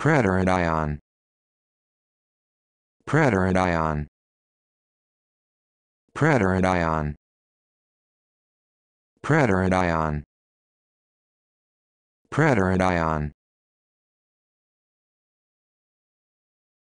Preterite ion. Preterite ion. Preterite ion. Preterite ion. Preterite ion.